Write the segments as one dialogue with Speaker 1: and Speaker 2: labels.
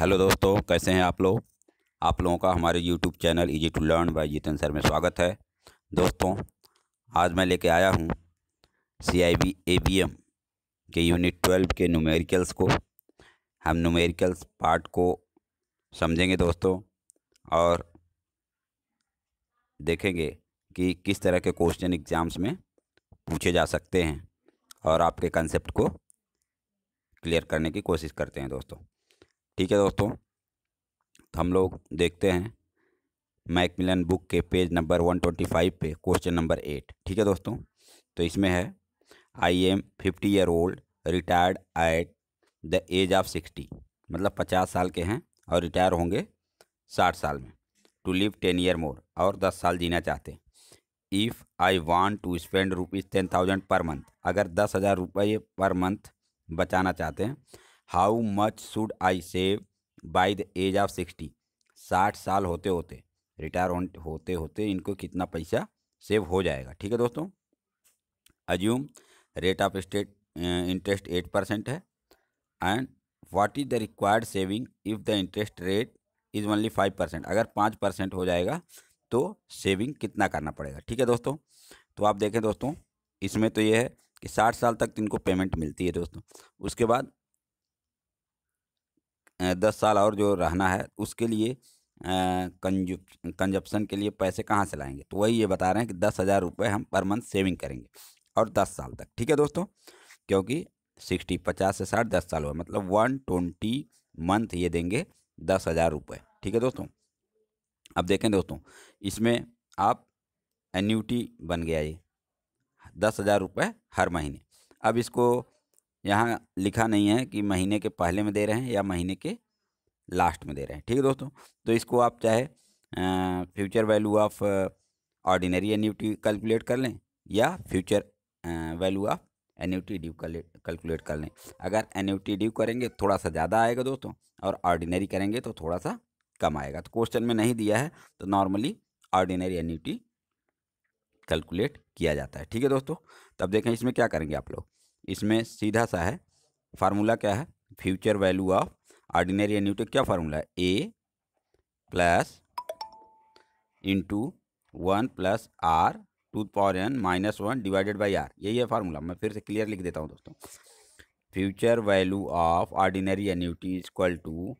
Speaker 1: hello दोस्तों कैसे हैं आप लोग आप लोगों का हमारे YouTube channel easy to learn by Jitan sir में स्वागत है दोस्तों आज मैं लेके आया हूँ सी आई बी एम के यूनिट ट्वेल्व के न्यूमेरिकल्स को हम न्यूमेरिकल्स पार्ट को समझेंगे दोस्तों और देखेंगे कि किस तरह के क्वेश्चन एग्ज़ाम्स में पूछे जा सकते हैं और आपके कंसेप्ट को क्लियर करने की कोशिश करते हैं दोस्तों ठीक है दोस्तों तो हम लोग देखते हैं मैक मिलन बुक के page number one twenty five पे क्वेश्चन नंबर एट ठीक है दोस्तों तो इसमें है I am fifty year old retired at the age of sixty मतलब पचास साल के हैं और रिटायर होंगे साठ साल में to live ten year more और दस साल जीना चाहते हैं if I want to spend rupees ten thousand per month अगर दस हज़ार रुपये पर मंथ बचाना चाहते हैं how much should I save by the age of sixty साठ साल होते होते रिटायर होते होते इनको कितना पैसा सेव हो जाएगा ठीक है दोस्तों assume rate of state interest eight percent है and what is the required saving if the interest rate is only five percent अगर पाँच परसेंट हो जाएगा तो सेविंग कितना करना पड़ेगा ठीक है दोस्तों तो आप देखें दोस्तों इसमें तो ये है कि साठ साल तक तो इनको पेमेंट मिलती है दोस्तों उसके बाद दस साल और जो रहना है उसके लिए कंजप्शन के लिए पैसे कहाँ से लाएंगे तो वही ये बता रहे हैं कि दस हज़ार रुपये हम पर मंथ सेविंग करेंगे और दस साल तक ठीक है दोस्तों क्योंकि सिक्सटी पचास से साठ दस साल हुआ मतलब वन ट्वेंटी मंथ ये देंगे दस हज़ार रुपये ठीक है दोस्तों अब देखें दोस्तों इसमें आप एन्यूटी बन गया ये दस हज़ार रुपये हर महीने अब इसको यहाँ लिखा नहीं है कि महीने के पहले में दे रहे हैं या महीने के लास्ट में दे रहे हैं ठीक है दोस्तों तो इसको आप चाहे future value of ordinary annuity calculate कर लें या future value of annuity due calculate कर लें अगर एन्यूटी ड्यू करेंगे थोड़ा सा ज़्यादा आएगा दोस्तों और ऑर्डिनरी करेंगे तो थोड़ा सा कम आएगा तो क्वेश्चन में नहीं दिया है तो नॉर्मली ऑर्डिनरी एन्यूटी कैलकुलेट किया जाता है ठीक है दोस्तों तब देखें इसमें क्या करेंगे आप लोग इसमें सीधा सा है फार्मूला क्या है future value of ordinary annuity क्या फार्मूला है A plus into one plus r to power n minus one divided by r यही है फार्मूला मैं फिर से क्लियर लिख देता हूँ दोस्तों future value of ordinary annuity equal to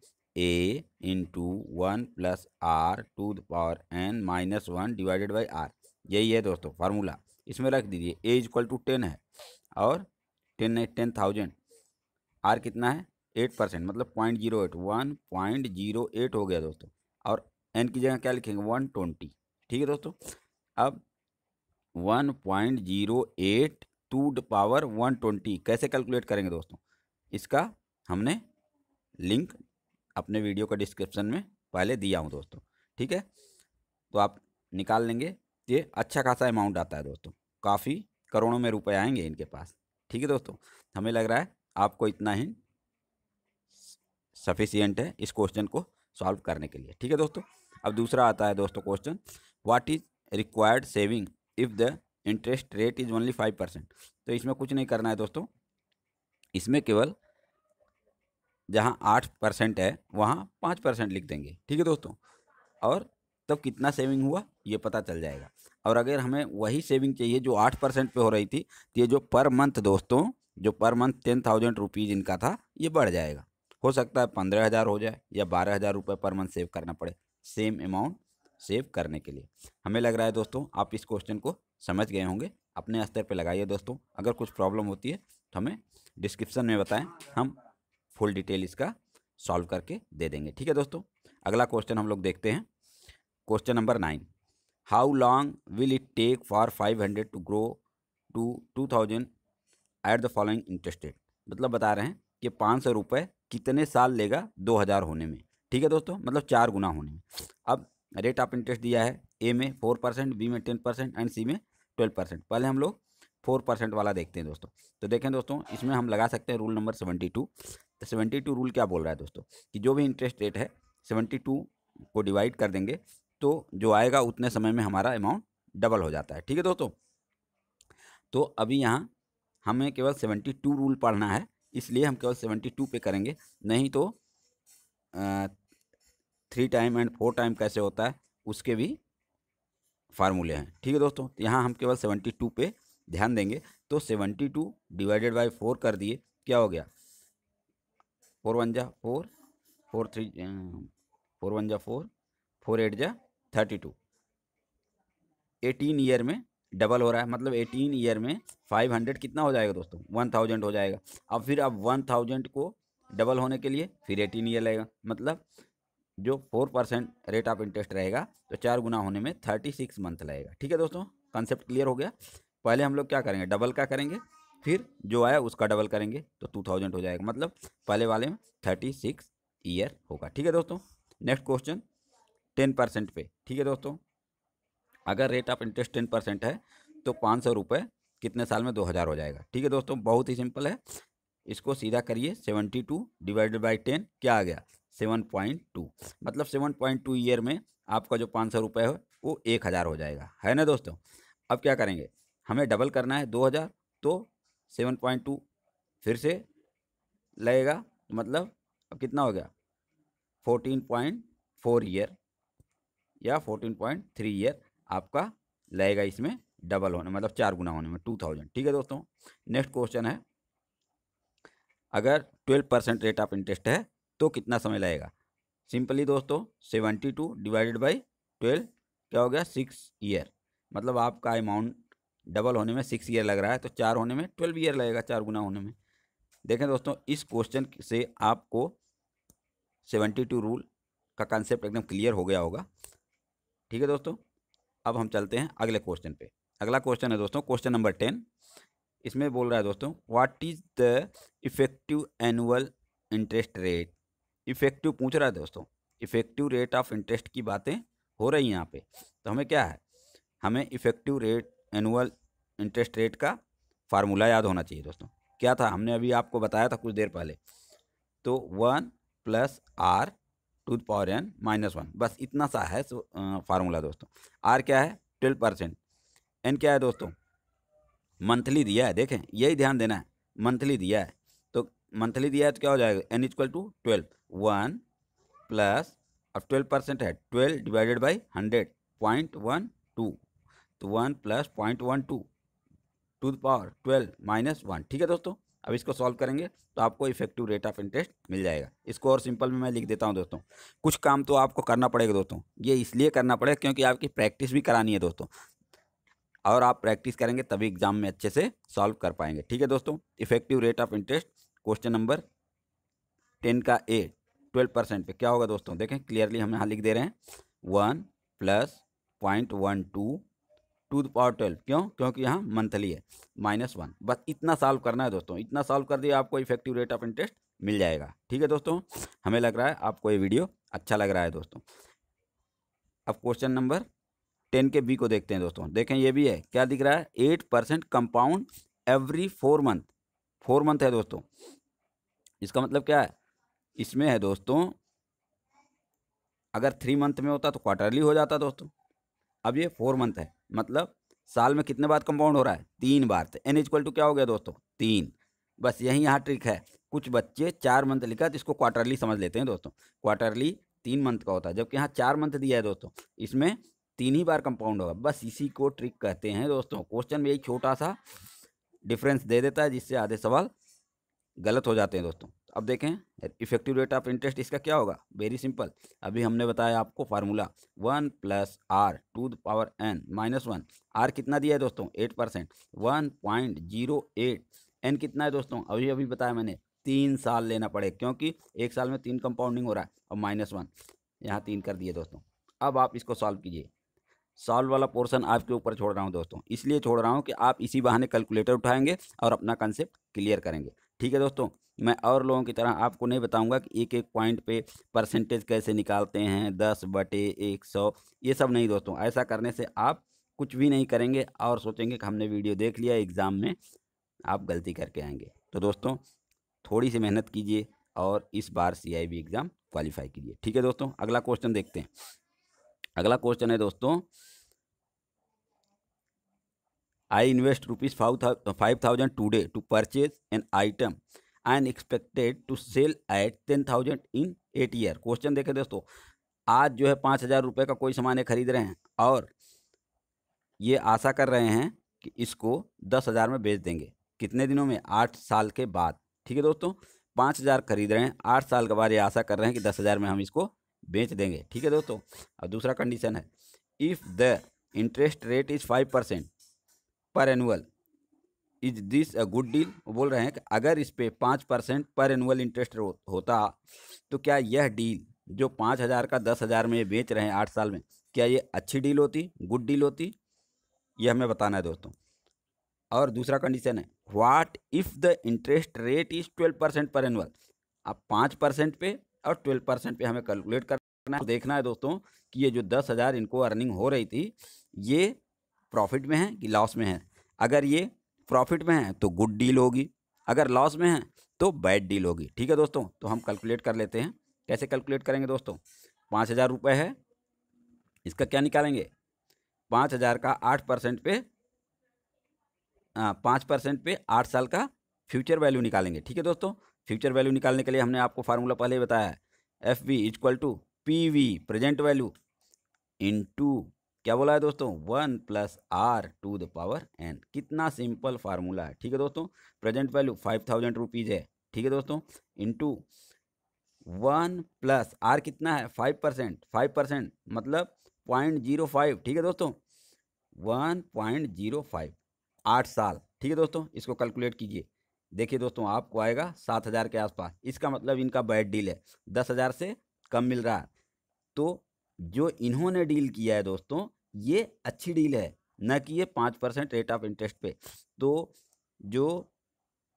Speaker 1: A into one plus r to the power n minus one divided by r यही है दोस्तों फार्मूला इसमें रख दीजिए ए इक्वल टू टेन है और ten nine ten thousand r कितना है एट परसेंट मतलब point zero eight one point zero eight हो गया दोस्तों और एन की जगह क्या लिखेंगे वन ट्वेंटी ठीक है दोस्तों अब one point zero eight to the power one twenty कैसे कैलकुलेट करेंगे दोस्तों इसका हमने लिंक अपने वीडियो का डिस्क्रिप्शन में पहले दिया हूँ दोस्तों ठीक है तो आप निकाल लेंगे ये अच्छा खासा अमाउंट आता है दोस्तों काफ़ी करोड़ों में रुपए आएंगे इनके पास ठीक है दोस्तों हमें लग रहा है आपको इतना ही सफिशियंट है इस क्वेश्चन को सॉल्व करने के लिए ठीक है दोस्तों अब दूसरा आता है दोस्तों question what is required saving if the interest rate is only five percent तो इसमें कुछ नहीं करना है दोस्तों इसमें केवल जहाँ आठ परसेंट है वहाँ पाँच परसेंट लिख देंगे ठीक है दोस्तों और तब कितना सेविंग हुआ ये पता चल जाएगा और अगर हमें वही सेविंग चाहिए जो आठ परसेंट पर हो रही थी तो ये जो पर मंथ दोस्तों जो per month ten thousand rupees इनका था ये बढ़ जाएगा हो सकता है पंद्रह हज़ार हो जाए या बारह हज़ार रुपये पर मंथ सेव करना पड़े सेम अमाउंट सेव करने के लिए हमें लग रहा है दोस्तों आप इस क्वेश्चन को समझ गए होंगे अपने स्तर पर लगाइए दोस्तों अगर कुछ प्रॉब्लम होती है तो हमें डिस्क्रिप्सन में बताएँ हम फुल डिटेल इसका सॉल्व करके दे देंगे ठीक है दोस्तों अगला क्वेश्चन हम लोग देखते हैं question number nine how long will it take for five hundred to grow to two thousand at the following interest rate मतलब बता रहे हैं कि पाँच सौ रुपये कितने साल लेगा दो हज़ार होने में ठीक है दोस्तों मतलब चार गुना होने में अब रेट ऑफ इंटरेस्ट दिया है ए में फोर परसेंट बी में टेन परसेंट एंड सी में ट्वेल्व परसेंट पहले हम लोग फोर परसेंट वाला देखते हैं दोस्तों तो देखें दोस्तों इसमें हम लगा सकते हैं रूल नंबर सेवेंटी टू तो सेवेंटी टू रूल क्या बोल रहा है दोस्तों कि जो भी इंटरेस्ट रेट है सेवेंटी टू को डिवाइड कर देंगे तो जो आएगा उतने समय में हमारा अमाउंट डबल हो जाता है ठीक है दोस्तों तो अभी यहाँ हमें केवल सेवेंटी टू रूल पढ़ना है इसलिए हम केवल सेवेंटी टू पे करेंगे नहीं तो three time and four time कैसे होता है उसके भी फार्मूले हैं ठीक है दोस्तों तो यहाँ हम केवल सेवेंटी टू पे ध्यान देंगे तो seventy two divided by four कर दिए क्या हो गया फोर वन जा four four three four one जा फोर फोर एट जा थर्टी टू एटीन ईयर में डबल हो रहा है मतलब एटीन ईयर में फाइव हंड्रेड कितना हो जाएगा दोस्तों वन थाउजेंड हो जाएगा अब फिर अब वन थाउजेंड को डबल होने के लिए फिर एटीन ईयर लगेगा मतलब जो four percent rate of interest रहेगा तो चार गुना होने में थर्टी सिक्स मंथ लगेगा ठीक है दोस्तों कंसेप्ट क्लियर हो गया पहले हम लोग क्या करेंगे डबल का करेंगे फिर जो आया उसका डबल करेंगे तो टू थाउजेंड हो जाएगा मतलब पहले वाले में थर्टी सिक्स ईयर होगा ठीक है दोस्तों नेक्स्ट क्वेश्चन टेन परसेंट पे ठीक है दोस्तों अगर rate of interest ten percent है तो पाँच सौ रुपये कितने साल में दो हज़ार हो जाएगा ठीक है दोस्तों बहुत ही सिंपल है इसको सीधा करिए seventy two divided by ten क्या आ गया सेवन पॉइंट टू मतलब सेवन पॉइंट टू ईयर में आपका जो पाँच सौ रुपये हो वो एक हज़ार हो जाएगा है ना दोस्तों अब क्या करेंगे हमें डबल करना है दो हज़ार तो सेवन पॉइंट टू फिर से लगेगा तो मतलब अब कितना हो गया फोर्टीन पॉइंट फोर ईयर या फोर्टीन पॉइंट थ्री ईयर आपका लगेगा इसमें डबल होने मतलब चार गुना होने में टू थाउजेंड ठीक है दोस्तों नेक्स्ट क्वेश्चन है अगर twelve percent rate of interest है तो कितना समय लगेगा सिंपली दोस्तों seventy two divided by twelve क्या हो गया सिक्स ईयर मतलब आपका अमाउंट डबल होने में सिक्स ईयर लग रहा है तो चार होने में ट्वेल्व ईयर लगेगा चार गुना होने में देखें दोस्तों इस क्वेश्चन से आपको सेवेंटी टू रूल का कंसेप्ट एकदम क्लियर हो गया होगा ठीक है दोस्तों अब हम चलते हैं अगले क्वेश्चन पे अगला क्वेश्चन है दोस्तों क्वेश्चन नंबर टेन इसमें बोल रहा है दोस्तों what is the effective annual interest rate effective पूछ रहा है दोस्तों इफेक्टिव रेट ऑफ इंटरेस्ट की बातें हो रही हैं यहाँ पे तो हमें क्या है हमें effective rate annual interest rate का फार्मूला याद होना चाहिए दोस्तों क्या था हमने अभी आपको बताया था कुछ देर पहले तो one plus r to power n minus one बस इतना सा है फार्मूला दोस्तों आर क्या है ट्वेल्व परसेंट एन क्या है दोस्तों मंथली दिया है देखें यही ध्यान देना है मंथली दिया है तो मंथली दिया है तो क्या हो जाएगा n equal to twelve one plus अब ट्वेल्व परसेंट है twelve divided by hundred point one two तो one plus point one two to power twelve minus one ठीक है दोस्तों अब इसको सॉल्व करेंगे तो आपको इफेक्टिव रेट ऑफ इंटरेस्ट मिल जाएगा इसको और सिंपल में मैं लिख देता हूँ दोस्तों कुछ काम तो आपको करना पड़ेगा दोस्तों ये इसलिए करना पड़ेगा क्योंकि आपकी प्रैक्टिस भी करानी है दोस्तों और आप प्रैक्टिस करेंगे तभी एग्जाम में अच्छे से सॉल्व कर पाएंगे ठीक है दोस्तों effective rate of interest question number ten का ए ट्वेल्व परसेंट पर क्या होगा दोस्तों देखें क्लियरली हम यहाँ लिख दे रहे हैं one plus point one two to the power twelve क्यों क्योंकि यहाँ मंथली है माइनस वन बस इतना सॉल्व करना है दोस्तों इतना सॉल्व कर दिया आपको इफेक्टिव रेट ऑफ इंटरेस्ट मिल जाएगा ठीक है दोस्तों हमें लग रहा है आपको ये वीडियो अच्छा लग रहा है दोस्तों अब क्वेश्चन नंबर टेन के बी को देखते हैं दोस्तों देखें ये भी है क्या दिख रहा है eight percent compound every four month four month है दोस्तों इसका मतलब क्या है इसमें है दोस्तों अगर थ्री मंथ में होता तो क्वार्टरली हो जाता दोस्तों अब ये फोर मंथ है मतलब साल में कितने बार कंपाउंड हो रहा है तीन बार तो एन इक्वल टू क्या हो गया दोस्तों तीन बस यही यहाँ ट्रिक है कुछ बच्चे चार मंथ लिखा तो इसको क्वार्टरली समझ लेते हैं दोस्तों क्वार्टरली तीन मंथ का होता है जबकि यहाँ चार मंथ दिया है दोस्तों इसमें तीन ही बार कंपाउंड होगा बस इसी को ट्रिक कहते हैं दोस्तों क्वेश्चन में एक छोटा सा डिफरेंस दे देता है जिससे आधे सवाल गलत हो जाते हैं दोस्तों अब देखें इफेक्टिव रेट ऑफ इंटरेस्ट इसका क्या होगा वेरी सिंपल अभी हमने बताया आपको formula one plus r to the power n minus one r कितना दिया है दोस्तों eight percent one point zero eight n कितना है दोस्तों अभी अभी बताया मैंने तीन साल लेना पड़े क्योंकि एक साल में तीन कंपाउंडिंग हो रहा है और माइनस वन यहाँ तीन कर दिए दोस्तों अब आप इसको सॉल्व कीजिए सॉल्व वाला पोर्शन आपके ऊपर छोड़ रहा हूँ दोस्तों इसलिए छोड़ रहा हूँ कि आप इसी बहाने कैलकुलेटर उठाएंगे और अपना कंसेप्ट क्लियर करेंगे ठीक है दोस्तों मैं और लोगों की तरह आपको नहीं बताऊंगा कि एक एक पॉइंट पे परसेंटेज कैसे निकालते हैं दस बटे एक सौ ये सब नहीं दोस्तों ऐसा करने से आप कुछ भी नहीं करेंगे और सोचेंगे कि हमने वीडियो देख लिया एग्ज़ाम में आप गलती करके आएंगे तो दोस्तों थोड़ी सी मेहनत कीजिए और इस बार सी एग्ज़ाम क्वालिफाई कीजिए ठीक है दोस्तों अगला क्वेश्चन देखते हैं अगला क्वेश्चन है दोस्तों I invest rupees five five thousand today to purchase an item I an expected to sell at ten thousand in eight year question देखें दोस्तों आज जो है पाँच हज़ार रुपये का कोई सामान खरीद रहे हैं और ये आशा कर रहे हैं कि इसको दस हज़ार में बेच देंगे कितने दिनों में आठ साल के बाद ठीक है दोस्तों पाँच हज़ार खरीद रहे हैं आठ साल के बाद ये आशा कर रहे हैं कि दस हज़ार में हम इसको बेच देंगे ठीक है दोस्तों और दूसरा कंडीशन है if the interest rate is five percent per annual is this a good deal वो बोल रहे हैं कि अगर इस पे पाँच परसेंट पर एनुअल इंटरेस्ट होता तो क्या यह डील जो पाँच हज़ार का दस हज़ार में बेच रहे हैं आठ साल में क्या ये अच्छी डील होती गुड डील होती यह हमें बताना है दोस्तों और दूसरा कंडीशन है what if the interest rate is twelve percent per annual आप पाँच परसेंट पे और ट्वेल्व परसेंट पे हमें कैलकुलेट करना है देखना है दोस्तों कि ये जो दस हज़ार इनको अर्निंग हो रही थी ये प्रॉफिट में है कि लॉस में है अगर ये प्रॉफिट में है तो गुड डील होगी अगर लॉस में है तो बैड डील होगी ठीक है दोस्तों तो हम कैलकुलेट कर लेते हैं कैसे कैलकुलेट करेंगे दोस्तों पाँच हज़ार रुपये है इसका क्या निकालेंगे पाँच हज़ार का आठ परसेंट पे पाँच परसेंट पे आठ साल का फ्यूचर वैल्यू निकालेंगे ठीक है दोस्तों फ्यूचर वैल्यू निकालने के लिए हमने आपको फार्मूला पहले बताया F V equal to P V present value into क्या बोला है दोस्तों one plus r to the power n कितना सिंपल फार्मूला है ठीक है दोस्तों present value five thousand rupees है ठीक है दोस्तों इंटू वन प्लस आर कितना है फाइव परसेंट फाइव परसेंट मतलब पॉइंट जीरो फाइव ठीक है दोस्तों वन पॉइंट जीरो फाइव आठ साल ठीक है दोस्तों इसको कैलकुलेट कीजिए देखिए दोस्तों आपको आएगा सात हज़ार के आसपास इसका मतलब इनका बैड डील है दस हज़ार से कम मिल रहा है तो जो इन्होंने डील किया है दोस्तों ये अच्छी डील है न कि ये पाँच परसेंट रेट ऑफ इंटरेस्ट पे तो जो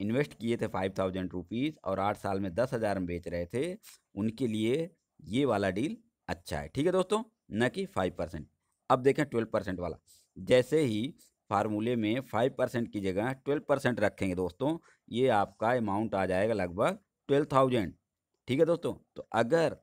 Speaker 1: इन्वेस्ट किए थे फाइव थाउजेंड रुपीज़ और आठ साल में दस हज़ार में बेच रहे थे उनके लिए ये वाला डील अच्छा है ठीक है दोस्तों न कि फाइव परसेंट अब देखें ट्वेल्व परसेंट वाला जैसे ही फार्मूले में फाइव परसेंट की जगह ट्वेल्व परसेंट रखेंगे दोस्तों ये आपका अमाउंट आ जाएगा लगभग ट्वेल्व थाउजेंड ठीक है दोस्तों तो अगर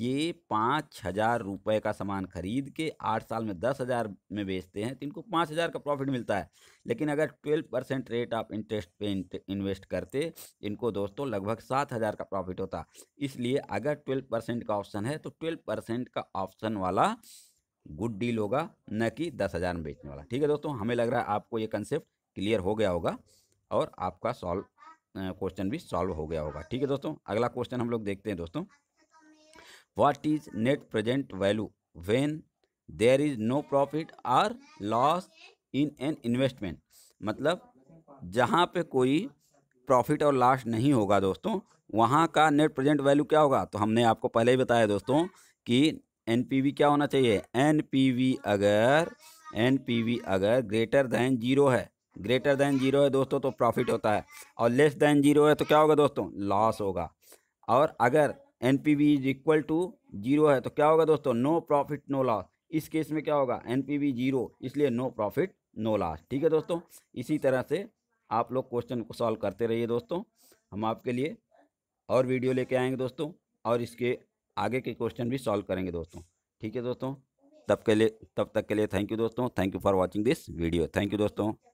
Speaker 1: ये पाँच हज़ार रुपये का सामान खरीद के आठ साल में दस हज़ार में बेचते हैं तो इनको पाँच हज़ार का प्रॉफिट मिलता है लेकिन अगर twelve percent rate of interest पे इन्वेस्ट करते इनको दोस्तों लगभग सात हज़ार का प्रॉफिट होता इसलिए अगर ट्वेल्व परसेंट का ऑप्शन है तो ट्वेल्व परसेंट का ऑप्शन वाला गुड डील होगा न कि दस हज़ार में बेचने वाला ठीक है दोस्तों हमें लग रहा है आपको ये कंसेप्ट क्लियर हो गया होगा और आपका सॉल्व क्वेश्चन भी सॉल्व हो गया होगा ठीक है दोस्तों अगला क्वेश्चन हम लोग देखते हैं दोस्तों what is net present value when there is no profit or loss in an investment मतलब जहाँ पे कोई प्रॉफिट और लॉस नहीं होगा दोस्तों वहाँ का नेट प्रेजेंट वैल्यू क्या होगा तो हमने आपको पहले ही बताया दोस्तों कि वी क्या होना चाहिए वी अगर वी अगर ग्रेटर दैन जीरो है ग्रेटर दैन जीरो है दोस्तों तो प्रॉफिट होता है और लेस दैन जीरो है तो क्या होगा दोस्तों लॉस होगा और अगर N P V is equal to zero है तो क्या होगा दोस्तों नो प्रॉफिट नो लॉस इस केस में क्या होगा एन पी वी जीरो इसलिए नो प्रॉफिट नो लॉस ठीक है दोस्तों इसी तरह से आप लोग क्वेश्चन को सॉल्व करते रहिए दोस्तों हम आपके लिए और वीडियो लेके आएंगे दोस्तों और इसके आगे के क्वेश्चन भी सॉल्व करेंगे दोस्तों ठीक है दोस्तों तब के लिए तब तक के लिए थैंक यू दोस्तों thank you for watching this video thank you दोस्तों